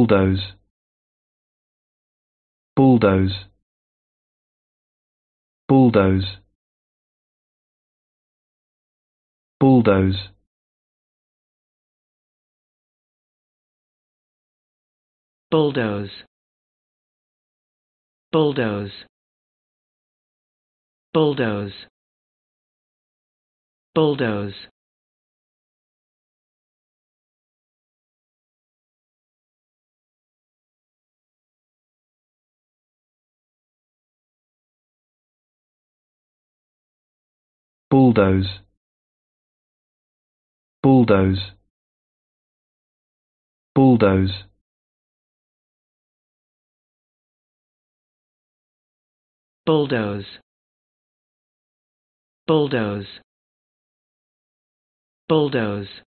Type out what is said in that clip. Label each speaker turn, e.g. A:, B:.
A: bulldoze bulldoze bulldoze bulldoze bulldoze bulldoze bulldoze bulldoze bulldoze bulldoze bulldoze bulldoze bulldoze bulldoze